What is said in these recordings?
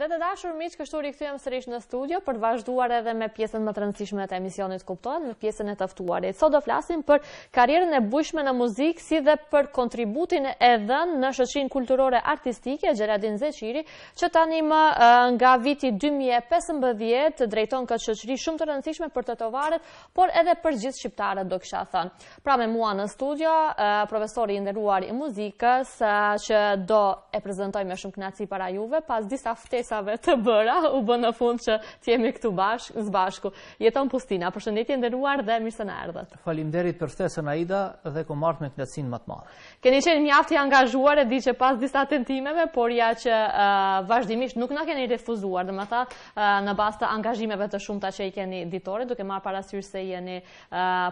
Dhe të dashur Miq, kështu rikëtujem sërish në studio për të vazhduar edhe me pjesën më të rëndësishme të emisionit kuptohet, me pjesën e tëftuarit. Sot do flasim për karrierën e bujshme në muzikë si dhe për kontributin e dhënë në shëqin kulturore artistike, Gjeradin Zeçiri, që tani më nga viti 2015 drejton këtë shëqri shumë të rëndësishme për të tovarët, por edhe për gjithë shqiptarët do kësha thënë. Pra me mua në studio, profesori i nderuar i muzikës, që do e prezantoj me shumë kënaci para juve, pas disa ftes kursave të bëra, u bë në fund që të jemi këtu bashkë, së bashku. Jeton Pustina, përshëndetje nderuar dhe mirë se ardhët. Falim Faleminderit për ftesën Aida dhe ku martë me kënaqësi më të madhe keni qenë mjaft i angazhuar e di që pas disa tentimeve, por ja që vazhdimisht nuk na keni refuzuar, dhe më tha, në bas të angazhimeve të shumta që i keni ditore, duke marë parasyrë se jeni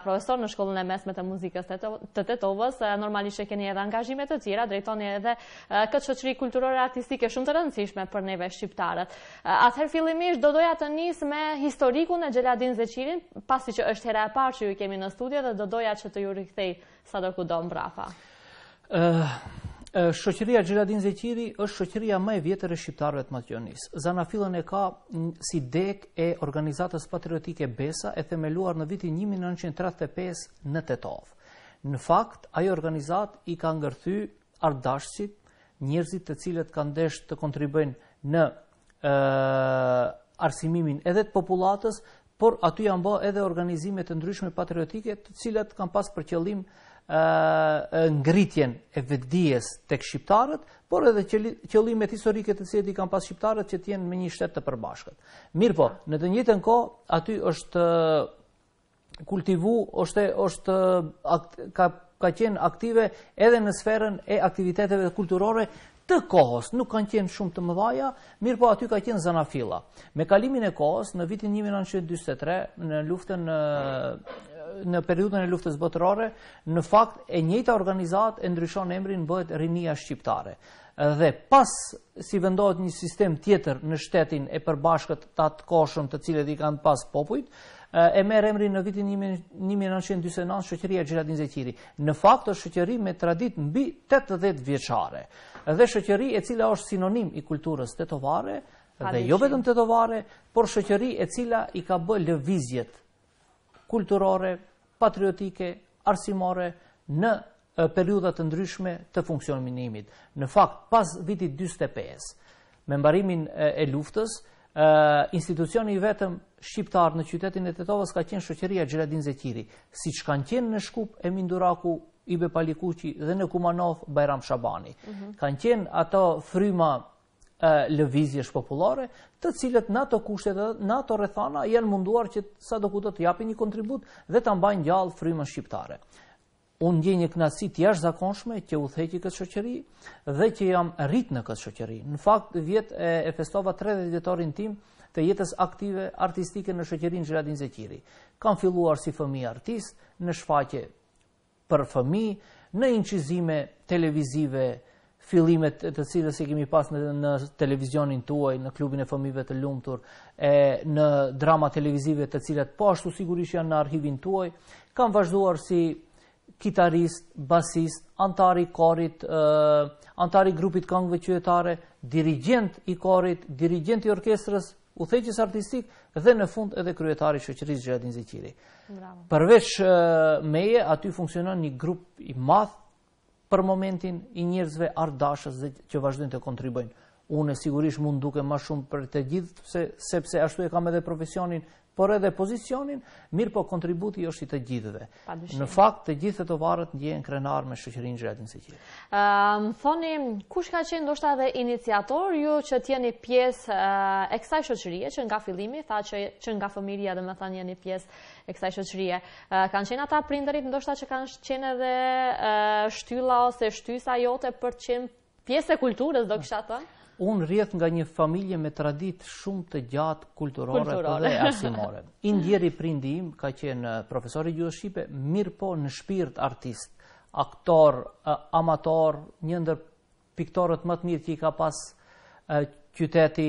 profesor në shkollën e mesme të muzikës të, të tetovës, normalisht që keni edhe angazhime të tjera, drejtoni edhe këtë këtë qëqëri kulturore artistike shumë të rëndësishme për neve shqiptarët. Uh, fillimisht do doja të nisë me historiku në Gjeladin Zeqirin, pasi që është hera e parë që ju kemi në studio dhe do doja që rikthej sa do Eh, eh, shoqëria Gjeladin Zeqiri është shoqëria më e vjetër e shqiptarëve të Maqedonisë. Zanafillën e ka si dek e organizatës patriotike Besa, e themeluar në vitin 1935 në Tetov. Në fakt, ajo organizat i ka ngërthy Ardashësit, njerëzit të cilët kanë desh të kontribuojnë në eh, arsimimin edhe të popullatës, por aty janë bërë edhe organizime të ndryshme patriotike, të cilat kanë pas për qëllim ngritjen e vetdijes tek shqiptarët, por edhe qëllimet historike të cilët i kanë pas shqiptarët që të jenë me një shtet të përbashkët. Mirë po, në të njëjtën kohë aty është kultivu, është është ka ka qenë aktive edhe në sferën e aktiviteteve kulturore të kohës, nuk kanë qenë shumë të mëdhaja, mirë po aty ka qenë zanafila. Me kalimin e kohës, në vitin 1923, në luftën në periudën e luftës botërore, në fakt e njëta organizat e ndryshon emrin bëhet rinia shqiptare. Dhe pas si vendohet një sistem tjetër në shtetin e përbashkët të atë koshëm të cilët i kanë pas popujt, e merë emri në vitin 1929 shëqëria Gjiratin Zekiri. Në fakt është shëqëri me tradit mbi 80 vjeqare. Dhe shëqëri e cila është sinonim i kulturës të tovare, dhe jo vetëm të tovare, por shëqëri e cila i ka bëllë vizjet kulturore, patriotike, arsimore në periudat të ndryshme të funksionimit. Në fakt, pas vitit 25, me mbarimin e luftës, institucioni i vetëm shqiptarë në qytetin e Tetovës ka qenë shëqëria Gjeradin Zekiri, si që kanë qenë në shkup e Minduraku, Ibe Palikuqi dhe në Kumanov, Bajram Shabani. Mhm. Kanë qenë ato fryma lëvizje populore, të cilët në ato kushtet dhe në ato rrethana janë munduar që sa do të japin një kontribut dhe ta mbajnë gjallë frymën shqiptare. Unë ndjej një kënaqësi të jashtëzakonshme që u theqi këtë shoqëri dhe që jam rrit në këtë shoqëri. Në fakt vjet e, festova 30 vjetorin tim të jetës aktive artistike në shoqërinë Xhiradin Zekiri. Kam filluar si fëmijë artist në shfaqje për fëmijë, në incizime televizive, fillimet të cilës i kemi pas në, në televizionin tuaj, në klubin e fëmive të lumëtur, në drama televizive të cilat po ashtu sigurisht janë në arhivin tuaj, kam vazhduar si kitarist, basist, antari korit, e, antari grupit këngve qëtare, dirigent i korit, dirigent i orkestrës, u theqis artistik dhe në fund edhe kryetari shëqërisë Gjeradin Zekiri. Përveç meje, aty funksionon një grup i math për momentin i njerëzve ardashës dhe që vazhdojnë të kontribojnë. Unë e sigurisht mund duke ma shumë për të gjithë, sepse ashtu e kam edhe profesionin por edhe pozicionin, mirë po kontributi është i të gjithëve. Në fakt, të gjithë të varët një e në krenar me shëqërin gjretin nësi gjithë. Më ehm, thoni, kush ka qenë do shta dhe iniciator, ju që tjeni eh, pjesë e kësaj shëqërije, që eh, nga filimi, tha që nga fëmirja dhe me thani e një pjesë e kësaj shëqërije. Kanë qenë ata prinderit, ndoshta shta që kanë qenë edhe eh, shtylla ose shtysa jote për qenë pjesë e kulturës, do kësha thonë? Unë rrjet nga një familje me tradit shumë të gjatë kulturore për dhe asimore. Indjeri prindim ka qenë eh, profesori Gjusë Shqipe, mirë po në shpirt artist, aktor, eh, amator, një ndër piktorët më të mirë që i ka pas eh, qyteti,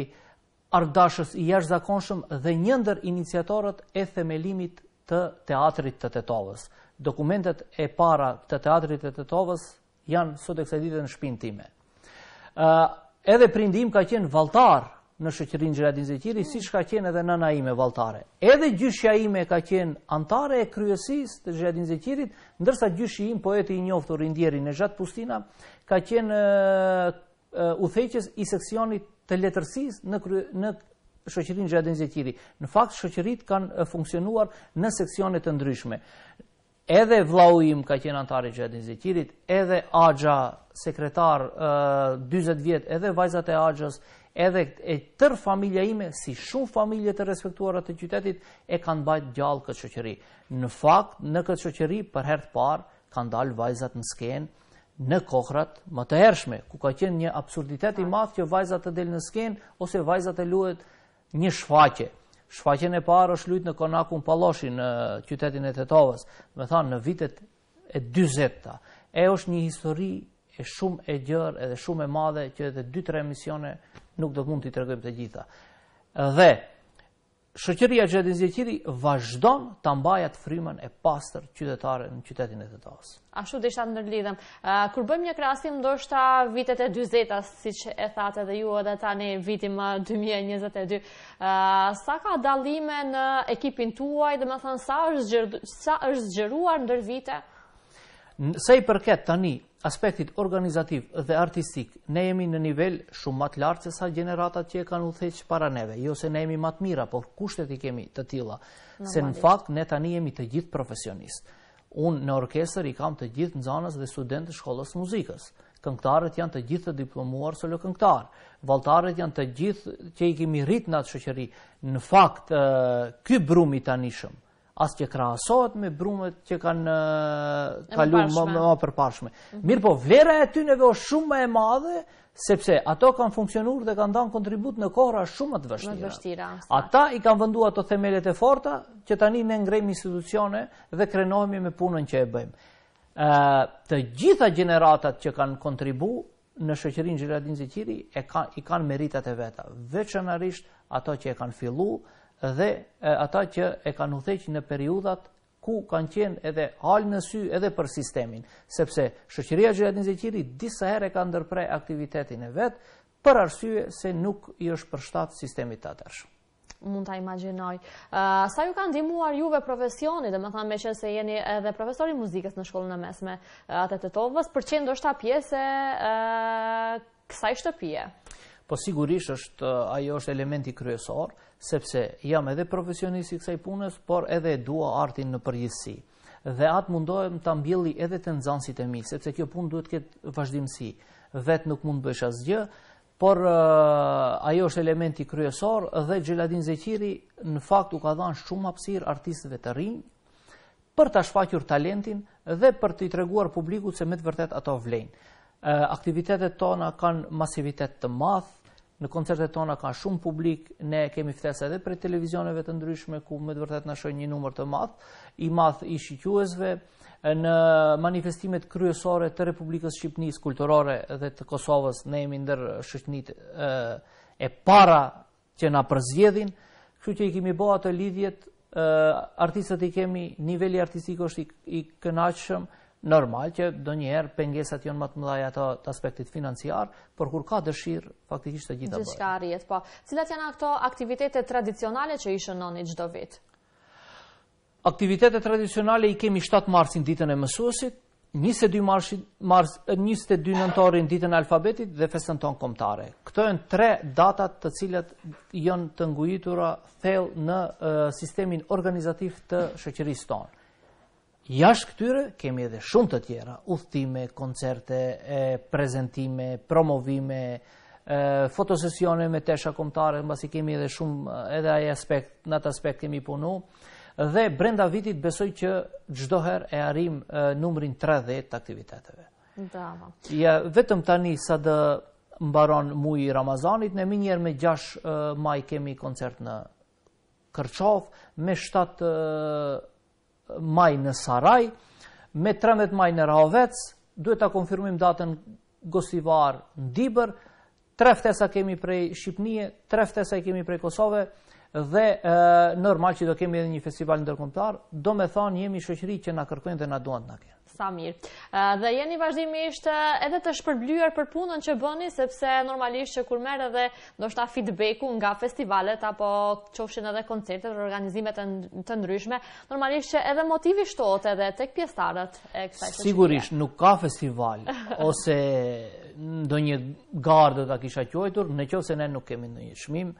ardashës i jashtëzakonshëm zakonshëm dhe një ndër iniciatorët e themelimit të teatrit të të tovës. Dokumentet e para të teatrit të të tovës janë sot e kse ditë në shpinë time edhe prindim ka qenë valtar në shëqërin Gjeradin Zekiri, si shka qenë edhe nëna ime valtare. Edhe gjyshja ime ka qenë antare e kryesis të Gjeradin Zekirit, ndërsa gjyshja im poeti i njoftur i ndjeri në gjatë pustina, ka qenë u theqës i seksionit të letërsis në, në shëqërin Gjeradin Zekiri. Në fakt, shëqërit kanë funksionuar në seksionit të ndryshme edhe vlau im ka qenë antar i xhedin Zekirit, edhe axha sekretar uh, 40 vjet, edhe vajzat e axhës, edhe e tër familja ime, si shumë familje të respektuara të qytetit e kanë bajt gjallë këtë shoqëri. Në fakt, në këtë shoqëri për herë të parë kanë dalë vajzat në skenë në kohrat më të hershme, ku ka qenë një absurditet i madh që vajzat të delin në skenë ose vajzat të luhet një shfaqje. Shfaqen e parë është lujtë në Konakun Paloshi në qytetin e Tetovës, me thanë në vitet e 20-ta. E është një histori e shumë e gjërë edhe shumë e madhe që edhe 2-3 emisione nuk do mund të i tregojmë të gjitha. Dhe, shëqëria gjedin zjeqiri vazhdon të mbajat frimen e pastër qytetare në qytetin e të tasë. Ashtu dhe ishtë ndërlidhem. Kur bëjmë një krasim, do shta vitet e 20 as si që e thate dhe ju edhe tani vitim 2022. Sa ka dalime në ekipin tuaj dhe thënë sa është Sa është zgjeruar ndër vite? Sa i përket tani aspektit organizativ dhe artistik, ne jemi në nivel shumë më të lartë se sa gjeneratat që e kanë theqë para neve. Jo se ne jemi më të mira, por kushtet i kemi të tilla se në fakt ne tani jemi të gjithë profesionistë. Unë në orkesër i kam të gjithë nxënës dhe studentë të shkollës së muzikës. Këngëtarët janë të gjithë të diplomuar solo këngëtar. Valtarët janë të gjithë që i kemi rritë në atë shoqëri. Në fakt, ky brum i tanishëm, as që krahasohet me brumët që kanë kaluar më më pas përparshme. Mhm. Mirë po vlera e tyre neve është shumë më e madhe sepse ato kanë funksionuar dhe kanë dhënë kontribut në kohra shumë të vështira. Ata i kanë vënduar ato themelet e forta që tani ne ngrejmë institucione dhe krenohemi me punën që e bëjmë. të gjitha gjeneratat që kanë kontribuar në shoqërinë Xhelaldin Zeqiri e kanë i kanë meritat e veta. Veçanarisht ato që e kanë fillu, dhe ata që e kanë utheq në periudhat ku kanë qenë edhe halë në sy edhe për sistemin, sepse shëqëria gjëretin zekiri disa herë e ka ndërprej aktivitetin e vetë për arsye se nuk i është për shtatë sistemi të atërshë mund të imaginoj. Sa ju kanë dimuar juve profesioni, dhe më thamë me qënë se jeni edhe profesori muzikës në shkollën e mesme atë të tovës, për qenë do shta pjese kësaj shtëpje? po sigurisht është eh, ajo është elementi kryesor, sepse jam edhe profesionist i kësaj punës, por edhe dua artin në përgjithësi. Dhe atë mundohem të ambjeli edhe të nëzansit e mi, sepse kjo punë duhet këtë vazhdimësi. Vetë nuk mund bësh asgjë, por eh, ajo është elementi kryesor dhe Gjeladin Zekiri në fakt u ka dhanë shumë hapësir artistëve të rinjë për të shfaqur talentin dhe për të i treguar publikut se me të vërtet ato vlejnë. Eh, aktivitetet tona kanë masivitet të mathë, në koncertet tona ka shumë publik, ne kemi ftesa edhe për televizioneve të ndryshme ku me të vërtet na shohin një numër të madh, i madh i shqiuesve në manifestimet kryesore të Republikës Shqipërisë kulturore dhe të Kosovës, ne jemi ndër shoqënitë e para që na përzgjedhin, kështu që i kemi bërë ato lidhjet, artistët i kemi, niveli artistik është i, i kënaqshëm, normal që do njëherë pengesat jonë më të mëdhaja të aspektit financiar, por kur ka dëshirë, faktikisht të gjitha bërë. Gjithë ka arjet, po. Cilat janë ato aktivitetet tradicionale që ishën në një gjdo vit? Aktivitetet tradicionale i kemi 7 marsin ditën e mësuesit, 22 mars, 22 nëntorin ditën alfabetit dhe festën tonë komtare. Këto e në tre datat të cilat jënë të ngujitura thellë në sistemin organizativ të shëqëris tonë. Jashtë këtyre kemi edhe shumë të tjera, udhtime, koncerte, prezentime, promovime, fotosesione me tesha komtare, në basi kemi edhe shumë, edhe aje aspekt, në atë aspekt kemi punu, dhe brenda vitit besoj që gjdoher e arim numrin 30 të aktiviteteve. Ja, vetëm tani sa dë mbaron mui Ramazanit, në minjer me 6 maj kemi koncert në Kërqov, me 7 maj në Saraj, me 13 maj në Rahovec, duhet ta konfirmim datën Gosivar në Dibër, tre ftesa kemi prej Shqipnie, tre ftesa i kemi prej Kosove, dhe e, normal që do kemi edhe një festival ndërkombëtar, do me thonë jemi shoqëri që na kërkojnë dhe na duan të na kenë sa mirë. Dhe jeni vazhdimisht edhe të shpërblyer për punën që bëni, sepse normalisht që kur merë edhe ndoshta feedbacku nga festivalet, apo qofshin edhe koncertet, organizimet të ndryshme, normalisht që edhe motivi shtot edhe tek pjestarët e kësaj të Sigurisht, nuk ka festival, ose ndonjë një gardë dhe ta kisha qojtur, në qovë se ne nuk kemi në një shmim,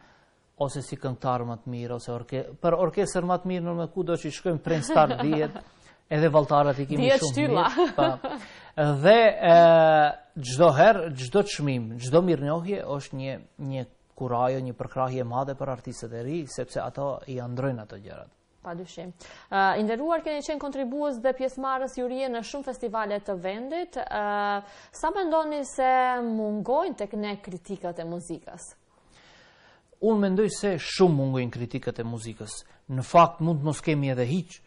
ose si këngtarë më të mirë, ose për orkesër më të mirë, në me ku do që i shkojmë prinstar djetë, edhe valtarët i kemi shumë mirë. Po. Dhe Dhe gjdo herë, gjdo qmim, gjdo mirë njohje është një, një kurajo, një përkrahje madhe për artistët e ri, sepse ato i androjnë ato gjërat. Pa dyshim. inderuar keni qenë kontribuës dhe pjesmarës jurie në shumë festivalet të vendit. sa me ndoni se mungojnë të këne kritikat e muzikës? Unë mendoj se shumë mungojnë kritikat e muzikës. Në fakt mund të mos kemi edhe hiqë,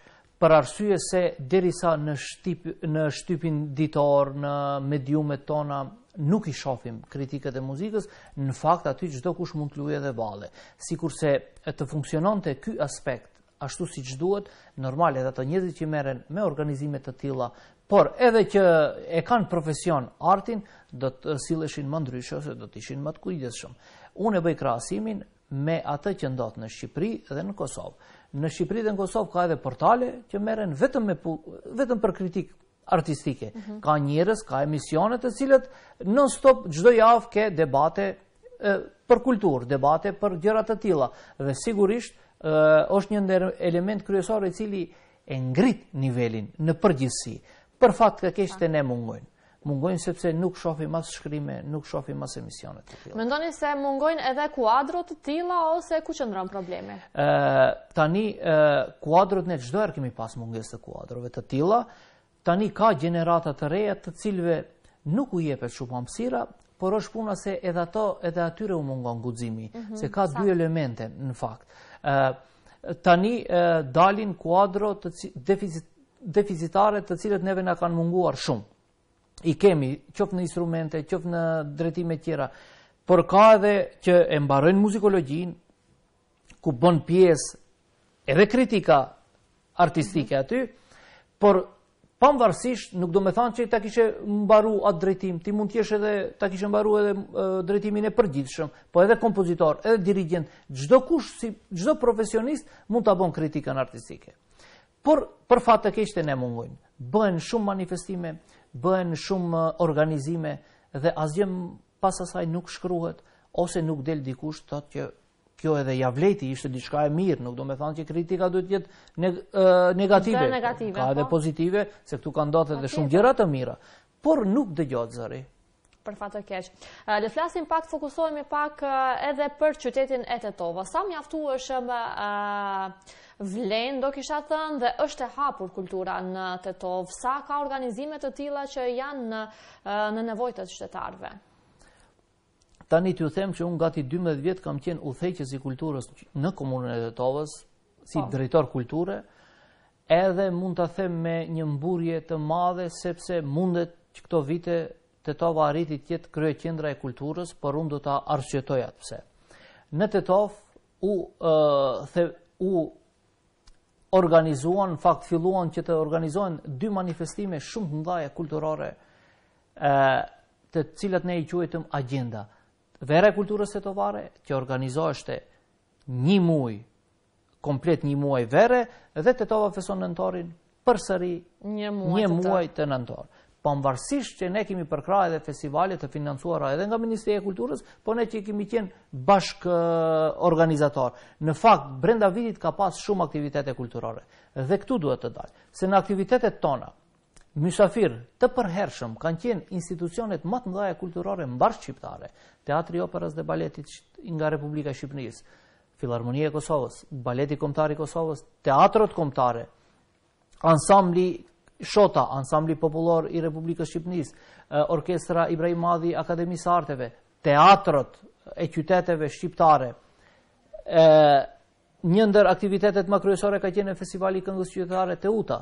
për arsye se derisa në shtyp në shtypin ditor në mediumet tona nuk i shohim kritikët e muzikës, në fakt aty çdo kush mund të luajë bale. valle. Sikurse të funksiononte ky aspekt ashtu siç duhet, normal edhe ato njerëzit që merren me organizime të tilla, por edhe që e kanë profesion artin, do të silleshin më ndryshe ose do të ishin më të kujdesshëm. Unë e bëj krahasimin me atë që ndodh në Shqipëri dhe në Kosovë në Shqipëri dhe në Kosovë ka edhe portale që meren vetëm me vetëm për kritik artistike. Mhm. Ka njerëz, ka emisione të cilët nonstop çdo javë ke debate për kulturë, debate për gjëra të tilla dhe sigurisht është një ndër element kryesor i cili e ngrit nivelin në përgjithësi. Për fat të keq ne mungojnë mungojnë sepse nuk shofi mas shkrime, nuk shofi mas emisionet. ndoni se mungojnë edhe kuadrot tila ose ku qëndron probleme? Tani, kuadrot ne gjdoher kemi pas munges të kuadrove të tila, tani ka generatat të reja të cilve nuk u jepet shupamësira, por është puna se edhe ato, edhe atyre u mungon guzimi, mhm, se ka dy elemente në fakt. Tani, dalin kuadrot deficitare të cilët neve nga kanë munguar shumë i kemi qoftë në instrumente, qoftë në drejtime tjera, por ka edhe që e mbarojnë muzikologjin ku bën pjesë edhe kritika artistike aty, por pavarësisht nuk do të them se ta kishe mbaruar atë drejtim, ti mund të jesh edhe ta kishe mbaruar edhe drejtimin e përgjithshëm, po edhe kompozitor, edhe dirigjent, çdo kush si çdo profesionist mund ta bën kritikën artistike. Por për fat të keq ne mungojnë. Bën shumë manifestime, bëhen shumë organizime dhe asgjë pas asaj nuk shkruhet ose nuk del dikush thotë që kjo edhe javleti ishte diçka e mirë, nuk do të them që kritika duhet të jetë negative. negative, ka edhe po. pozitive, se këtu kanë ndodhur edhe po, shumë gjëra të mira, por nuk dëgjohet zëri për fatë të keqë. Eh, le flasim pak, fokusohemi pak eh, edhe për qytetin e Tetova. Sa mjaftu është më eh, vlenë, do kisha thënë, dhe është e hapur kultura në Tetovë? Sa ka organizimet të tila që janë në, në nevojtët shtetarve? Tani të ju them që unë gati 12 vjetë kam qenë uthejqës i kulturës në komunën e Tetovës, si pa. Po. drejtor kulture, edhe mund të them me një mburje të madhe, sepse mundet që këto vite Tetova arriti të jetë krye qendra e kulturës, por unë do ta arsyetoj atë pse. Në Tetov u ë u organizuan, në fakt filluan që të organizojnë dy manifestime shumë të mëdha kulturore ë të cilat ne i quajtëm agenda. Vera e kulturës së tovare që organizohej një muaj komplet një muaj vere dhe Tetova feson nëntorin përsëri një muaj, një muaj të nëntorit pa mbarsisht që ne kemi përkra edhe festivalet të financuara edhe nga Ministrija e Kulturës, po ne që kemi qenë bashkë eh, organizator. Në fakt, brenda vitit ka pas shumë aktivitete kulturore. Dhe këtu duhet të dalë, se në aktivitetet tona, Mysafir të përhershëm kanë qenë institucionet më të mëdhaja kulturore mbarë shqiptare, Teatri Operës dhe Baletit nga Republika Shqipënis, Filarmonie e Kosovës, Baleti Komtari Kosovës, Teatrot Komtare, Ansambli Shota, Ansambli Popullor i Republikës Shqipënis, Orkestra Ibrahim Madhi Akademisë Arteve, teatrët e qyteteve shqiptare. E, një ndër aktivitetet më kryesore ka qenë Festivali i Këngës Qytetare Teuta,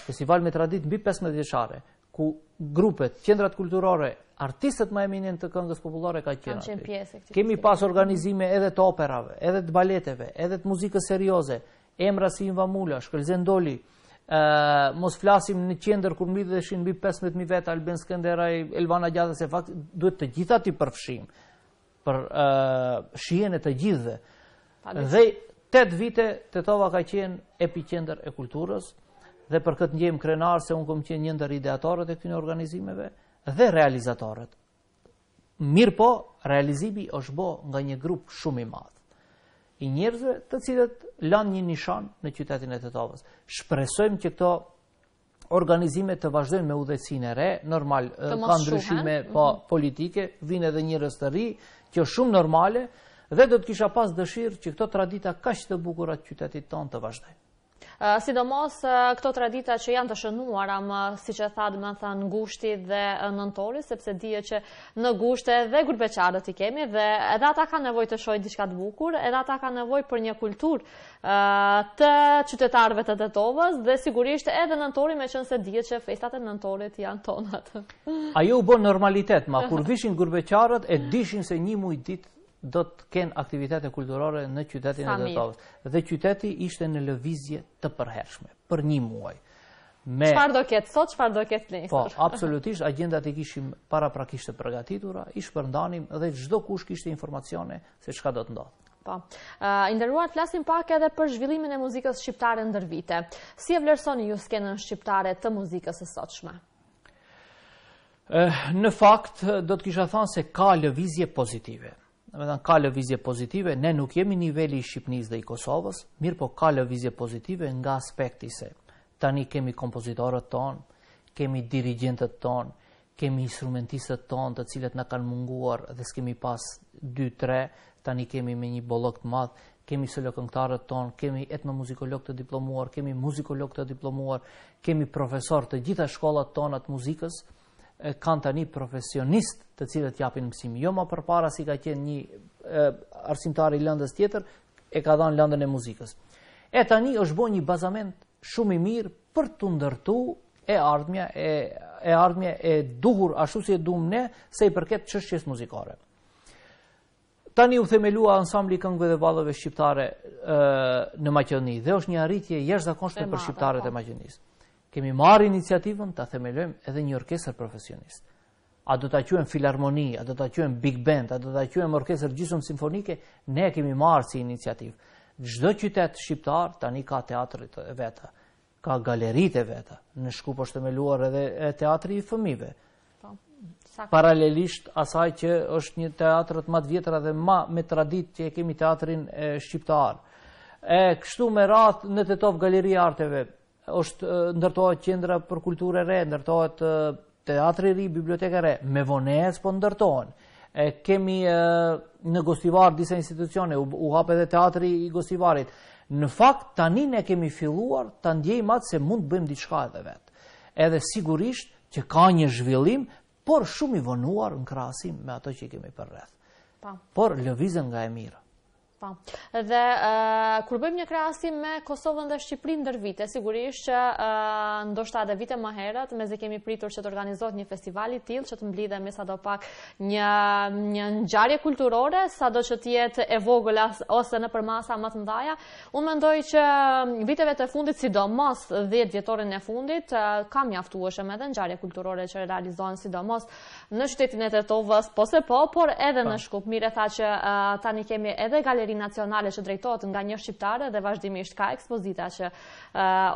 festival me traditë mbi 15 vjeçare, ku grupet, qendrat kulturore, artistët më eminent të këngës popullore ka qenë. Kanë qenë Kemi pas organizime edhe të operave, edhe të baleteve, edhe të muzikës serioze, emra si Inva Mula, Doli, ë mos flasim në qendër kur mbidheshin mbi 15000 vetë, Alben Skënderaj, Elvana Gjatës se fakt duhet të gjitha ti përfshijmë për ë e të gjithëve. Dhe 8 vite Tetova ka qenë epiqendër e kulturës dhe për këtë ndjejm krenar se unë kam qenë një ndër ideatorët e këtyre organizimeve dhe realizatorët. Mirpo realizimi është bë nga një grup shumë i madh i njerëzve të cilët lanë një nishan në qytetin e Tetovës. Shpresojmë që këto organizime të vazhdojnë me udhëcinë e re, normal, ka eh, ndryshime mhm. pa politike, vinë edhe njerëz të ri, kjo shumë normale dhe do të kisha pas dëshirë që këto tradita kaq të bukura të qytetit tonë të vazhdojnë sidomos këto tradita që janë të shënuara më, si që thadë dhe më thënë, gushti dhe nëntori, sepse dhije që në gushte dhe gurbeqarët i kemi, dhe edhe ata ka nevoj të shojnë diçka të bukur, edhe ata ka nevoj për një kultur të qytetarëve të tovës, dhe sigurisht edhe nëntori me qënë se dhije që festat e nëntorit janë tonat. Ajo u bo normalitet, ma kur vishin gurbeqarët e dishin se një muj ditë do të kenë aktivitete kulturore në qytetin e Dëtavës. Dhe qyteti ishte në lëvizje të përhershme, për një muaj. Qëfar do ketë sot, qëfar do ketë nesër? Po, absolutisht, agendat e kishim para prakisht të përgatitura, ishë përndanim dhe gjdo kush kishte informacione se qka do të ndodhë. Po, inderuar, flasim pak edhe për zhvillimin e muzikës shqiptare në dërvite. Si e vlerësoni ju skenën në shqiptare të muzikës e sot shme? Eh, në fakt, do të kisha thanë se ka lëvizje pozitive me dhe ka lëvizje pozitive, ne nuk jemi niveli i Shqipnis dhe i Kosovës, mirë po ka lëvizje pozitive nga aspekti se tani kemi kompozitorët tonë, kemi dirigentët tonë, kemi instrumentistët tonë të cilët në kanë munguar dhe s'kemi pas 2-3, tani kemi me një bolok të madhë, kemi solo këngëtarët tonë, kemi etnë muzikolog të diplomuar, kemi muzikolog të diplomuar, kemi profesor të gjitha shkollat tonë atë muzikës, kanë tani profesionist të cilët japin mësim. Jo më përpara si ka qenë një arsimtari arsimtar i lëndës tjetër e ka dhënë lëndën e muzikës. E tani është bën një bazament shumë i mirë për të ndërtu e ardhmja e e ardhmja e duhur ashtu si e duam ne se i përket çështjes muzikore. Tani u themelua ansambli këngëve dhe vallëve shqiptare e, në Maqedoni dhe është një arritje jashtëzakonshme për shqiptarët e po. Maqedonisë kemi marrë iniciativën ta themelojmë edhe një orkestër profesionist. A do ta quajmë filharmoni, a do ta quajmë big band, a do ta quajmë orkestër gjysmë simfonike, ne e kemi marrë si iniciativë. Çdo qytet shqiptar tani ka teatrin e vet, ka galeritë e vet. Në Shkup është themeluar edhe e teatri i fëmijëve. Po, Sakur. paralelisht asaj që është një teatrë të madh vjetra dhe më me traditë që e kemi teatrin e shqiptar. E kështu me radhë në Tetov Galeria Arteve, është ndërtohet qendra për kulturë re, ndërtohet teatri i ri, biblioteka re, me vones po ndërtohen. E kemi në Gostivar disa institucione, u, hape hap edhe teatri i Gostivarit. Në fakt tani ne kemi filluar ta ndjejmë atë se mund të bëjmë diçka edhe vetë. Edhe sigurisht që ka një zhvillim, por shumë i vonuar në krahasim me ato që kemi për rreth. Por lëvizën nga e mirë. Dhe kur bëjmë një krahasim me Kosovën dhe Shqipërinë ndër vite, sigurisht që ndoshta edhe vite më herët, mezi kemi pritur që të organizohet një festival i tillë që të mblidhe me do pak një një ngjarje kulturore, sado që të jetë e vogël ose në përmasa më të mdaja Unë mendoj që viteve të fundit, sidomos 10 vjetorin e fundit, uh, ka mjaftueshëm edhe ngjarje kulturore që realizohen sidomos në qytetin e Tetovës, po se po, por edhe në Shkup. Mirë tha që tani kemi edhe galeri Nacionale që drejtohet nga një shqiptare dhe vazhdimisht ka ekspozita që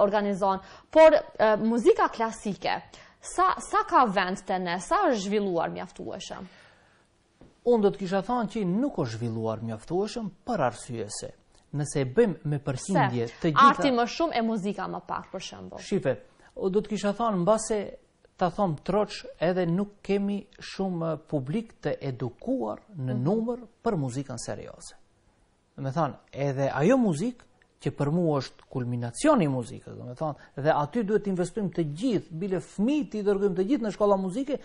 organizon. Por, muzika klasike, sa ka vend të ne, sa është zhvilluar mjaftueshëm? Unë do të kisha thonë që nuk është zhvilluar mjaftueshëm për arsyese. Nëse e bëjmë me përkindje të gjitha... Arti më shumë e muzika më pak, për shembull. Shife, do të kisha thonë, në base të thonë troç, edhe nuk kemi shumë publik të edukuar në mhm. numër për muzikën serioze me thanë, edhe ajo muzikë, që për mu është kulminacioni muzikës, dhe, thonë, dhe aty duhet të investojmë të gjithë, bile fmi të i dërgjëm të gjithë në shkolla muzike,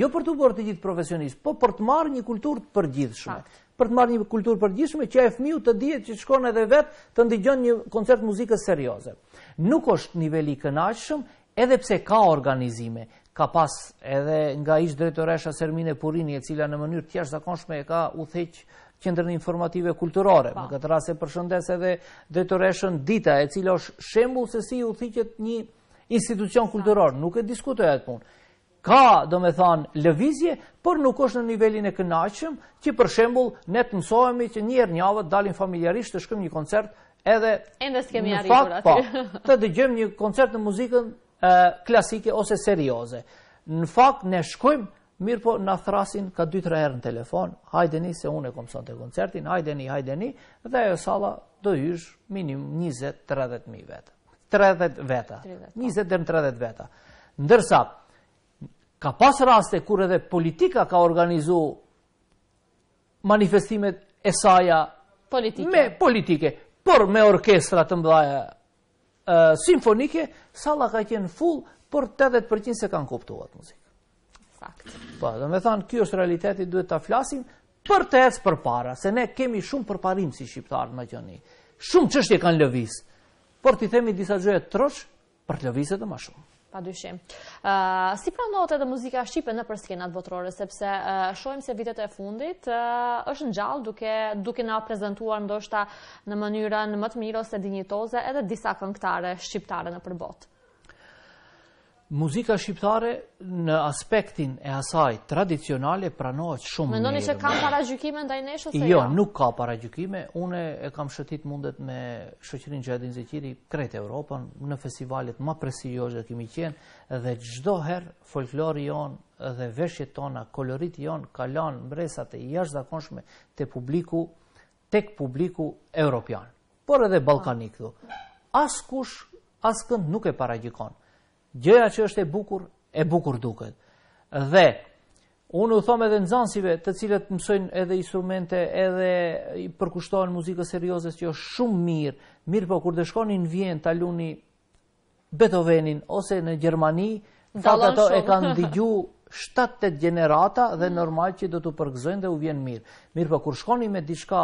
jo për të bërë të gjithë profesionistë, po për të marrë një kulturë të përgjithshme. Fakt. Për të marrë një kulturë përgjithshme, që e fmiu të dihet që shkonë edhe vetë të ndigjon një koncert muzikës serioze. Nuk është niveli kënashëm, edhe pse ka organizime, ka pas edhe nga ish drejtoresha Sermine Purini, e cila në mënyrë të jashtëzakonshme e ka u qendrën informative kulturore. Po. Në këtë rast e përshëndes edhe drejtoreshën Dita, e cila është shembull se si u thiqet një institucion kulturor. Nuk e diskutoj atë punë. Ka, do me thanë, lëvizje, për nuk është në nivelin e kënaqëm, që për shembul, ne të mësojemi që njerë njavët dalin familjarisht të shkëm një koncert edhe... Enda së kemi arritur atë. Po, të dëgjëm një koncert në muzikën klasike ose serioze. Në fakt, ne shkojmë mirë po në thrasin, ka 2-3 herë në telefon, hajde një, se unë e sënë të koncertin, hajde një, hajde një, dhe e sala dojysh minim 20-30 mijë veta. 30 veta. 20-30 veta. Ndërsa, ka pas raste kur edhe politika ka organizu manifestimet e saja me politike, por me orkestra të mbëdhaja simfonike, sala ka kënë full, por 80% se kanë koptuat muzikë fakt. Po, dhe me thanë, kjo është realiteti, duhet të flasim për të ecë për para, se ne kemi shumë përparim si shqiptarë në Maqoni. Shumë qështje kanë lëviz. por të themi disa gjëra të trosh për të lëvisë dhe ma shumë. Pa dyshim. Si pranohet edhe muzika Shqipe në përskenat votrore, sepse shohim se vitet e fundit është në gjallë duke, duke na prezentuar ndoshta në mënyrën më të mirë ose dinjitoze edhe disa këngëtare shqiptare në përbotë. Muzika shqiptare në aspektin e asaj tradicionale pranohet shumë mirë. Mendoni se kam para ndaj nesh ose jo? Jo, nuk ka para Unë e kam shëtit mundet me shëqërin Gjadin Zekiri krejt Europën, në festivalet ma presi që kemi qenë, dhe çdo her folklori jonë dhe veshjet tona, kolorit jonë, kalanë mbresat e jashtë zakonshme të publiku, tek publiku europian. Por edhe balkanikë. As Askush as nuk e para gjëja që është e bukur, e bukur duket. Dhe unë u them edhe nxënësve, të cilët mësojnë edhe instrumente, edhe i përkushtohen muzikës serioze që është shumë mirë, mirë po kur të shkoni në Vjen ta luni Beethovenin ose në Gjermani, ata ato e kanë dëgju 7-8 gjenerata dhe mm. normal që do të përgëzojnë dhe u vjen mirë. Mirë po, kur shkoni me diçka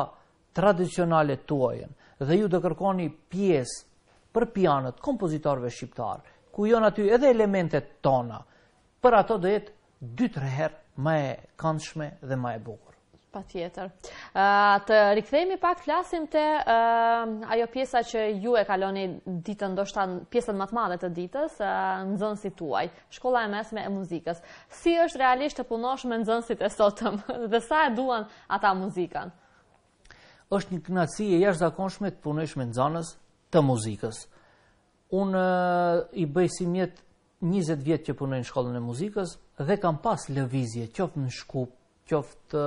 tradicionale të dhe ju do kërkoni pjesë për pianët kompozitarve shqiptarë, ku jonë aty edhe elementet tona, për ato do jetë dy të reherë ma e këndshme dhe ma e bukur. Pa tjetër. Të rikëthejmi pak flasim të ajo pjesa që ju e kaloni ditën do shtanë pjesën matë madhe të ditës në zënë si tuaj, shkolla e mesme e muzikës. Si është realisht të punosh me në zënë si të sotëm dhe sa e duan ata muzikan? është një knatësi e jashtë zakonshme të punosh me nëzanës të muzikës unë i bëj si mjetë 20 vjetë që punoj në shkollën e muzikës dhe kam pas lëvizje, qoftë në shkup, qoftë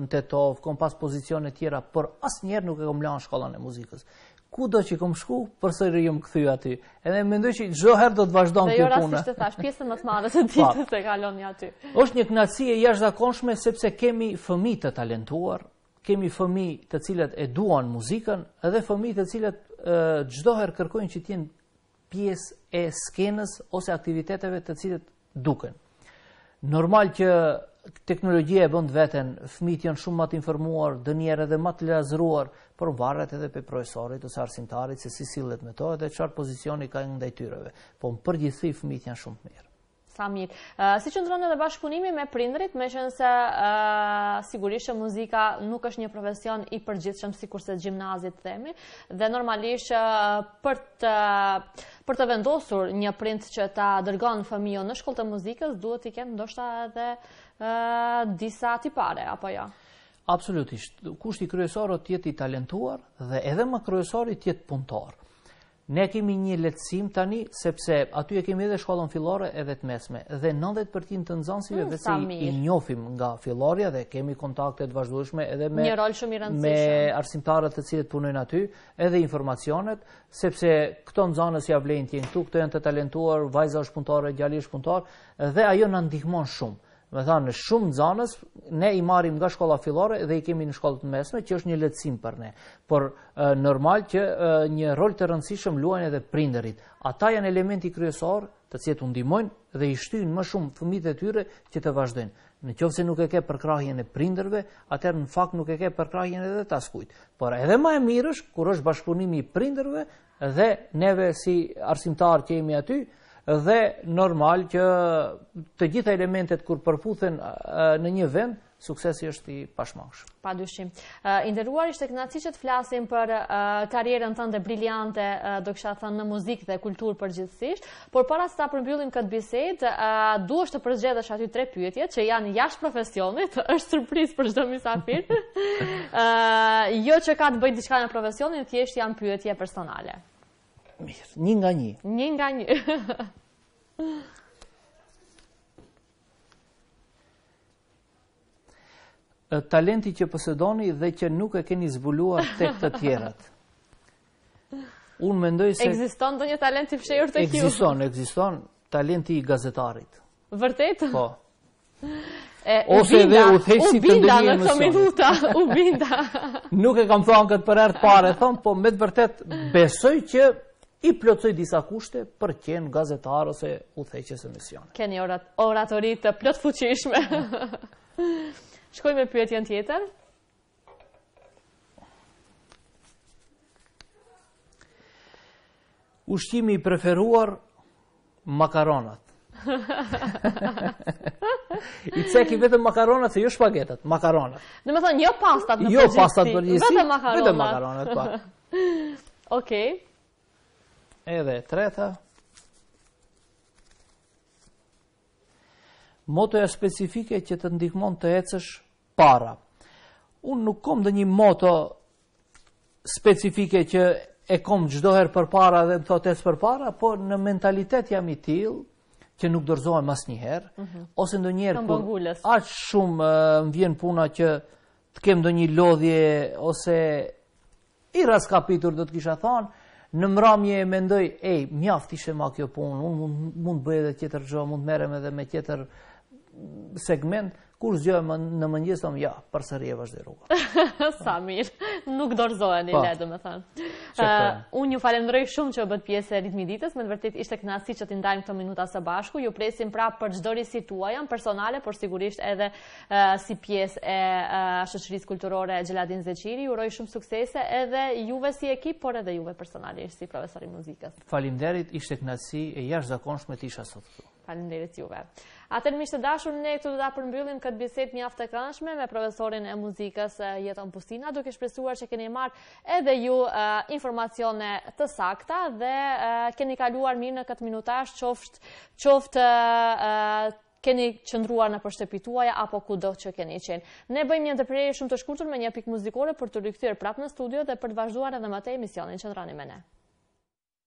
në tetov, kom pas pozicione tjera, për asë njerë nuk e kom lanë shkollën e muzikës. Ku do që kom shku, përse rëjë më këthy aty. Edhe me ndoj që gjo herë do të vazhdojnë jo kjo punë. Dhe jo rastisht të thash, pjesën më të madhe të ditë se kalon një aty. Oshë një knatësi e sepse kemi fëmi të talentuar, kemi të e duan muzikën, edhe fëmi të cilat gjdoher kërkojnë që tjenë pjesë e skenës ose aktiviteteve të cilët duken. Normal që teknologjia e bënd veten, fmit janë shumë matë informuar, dënjere dhe matë lazruar, por varet edhe pe profesorit ose arsimtarit, se si silet me to edhe qarë pozicioni ka ndaj tyreve. Po më përgjithi fmit janë shumë mirë. Sa mirë. si që ndronë edhe bashkëpunimi me prindrit, me qënë se sigurisht që muzika nuk është një profesion i përgjithshëm si kurse gjimnazit themi, dhe normalisht për të për të vendosur një prind që ta dërgon fëmijo në shkollë të muzikës, duhet i kemë ndoshta edhe disa tipare, apo ja? Jo? Absolutisht. Kushti kryesorot tjetë i talentuar dhe edhe më kryesorit tjetë punëtorë. Ne kemi një letësim tani, sepse aty e kemi edhe shkollon filore edhe të mesme. Dhe 90% të hmm, dhe vëse i njofim nga filoria dhe kemi kontaktet vazhdojshme edhe me arsimtarët të cilët punojnë aty, edhe informacionet, sepse këto nëzansës javlejnë tjenë këtu, këto janë të talentuar, vajza është punëtore, gjali është punëtore, dhe ajo në ndihmon shumë. Me thanë, në shumë të zanës, ne i marim nga shkolla filore dhe i kemi në shkollët në mesme, që është një letësim për ne. Por, normal që një rol të rëndësishëm luajnë edhe prinderit. Ata janë elementi kryesor të cjetë undimojnë dhe i shtyjnë më shumë fëmite tyre që të vazhdojnë. Në qovë se nuk e ke përkrahjen e prinderve, atër në fakt nuk e ke përkrahjen edhe të askujtë. Por, edhe ma e mirësh, kur është bashkëpunimi i prinderve dhe neve si arsimtarë që jemi aty, dhe normal që të gjitha elementet kur përputhen në një vend, suksesi është i pashmash. Pa dushim. Inderuar ishte këna që të flasim për karjerën të ndër briljante, do kësha thënë në muzikë dhe kultur për gjithësisht, por para sa ta përmbyllim këtë bisejt, du është të përgjedhës aty tre pyetje, që janë jashtë profesionit, është surpriz për shdo misafir, firë, jo që ka të bëjt diçka në profesionit, thjesht janë pyetje personale. Mirë, një nga një. Një nga një. Talenti që pësëdoni dhe që nuk e keni zbuluar tek të tjerat. Unë mendoj se... Egziston të një talent i fshejur të kjo? Existon, existon. talenti i gazetarit. Vërtet? Po. Ose dhe u thejsi të ndërinë U binda në të u binda. Nuk e kam thonë këtë për ertë pare, thonë, po me të vërtet besoj që i plëcoj disa kushte për kjenë gazetarë ose u theqës e misionë. Kjeni oratorit të plëtë fuqishme. Shkoj me pyetjen tjetër. Ushtimi i preferuar, makaronat. I të seki vetëm makaronat Se jo shpagetat, makaronat Në me thonë, jo pastat në jo përgjësi vetëm makaronat po. Okej edhe treta, e specifike që të ndihmon të ecësh para. Unë nuk kom dhe një moto specifike që e kom gjdoher për para dhe më thot ecë për para, por në mentalitet jam i tilë, që nuk dorëzohem mas njëherë, mhm. ose ndo njëherë kur aqë shumë më vjen puna që të kem ndo një lodhje, ose i ras kapitur do të kisha thonë, në mramje e mendoj, ej, mjaft ishe ma kjo punë, unë mund, mund bëjë dhe tjetër gjo, mund merem edhe me tjetër segment, kur zjojë në mëngjes, thomë, ja, për sëri e vazhdi rrugë. Sa mirë, nuk dorëzoja një ledë, me thënë. Unë ju falendroj shumë që bët pjesë e ritmi ditës, me në vërtit ishte si që t'indajmë këto minuta së bashku, ju presim pra për gjdori situajan personale, por sigurisht edhe si pjesë e shëqëris kulturore Gjeladin Zeqiri, uroj shumë suksese edhe juve si ekip, por edhe juve personalisht si profesori muzikës. Falim derit, ishte knasi e jash zakonshme t'isha sotë tu. Falem dhe rëtë juve. A të nëmishtë të dashur, ne këtu do da përmbyllim këtë biset një aftë të me profesorin e muzikës jetën pustina, duke shpresuar që keni marrë edhe ju informacione të sakta dhe keni kaluar mirë në këtë minutash qoftë të keni qëndruar në përshëpituaja apo ku që keni qenë. Ne bëjmë një të shumë të shkurtur me një pikë muzikore për të rikthyer prapë në studio dhe për të vazhduar edhe më të emisionin që me ne.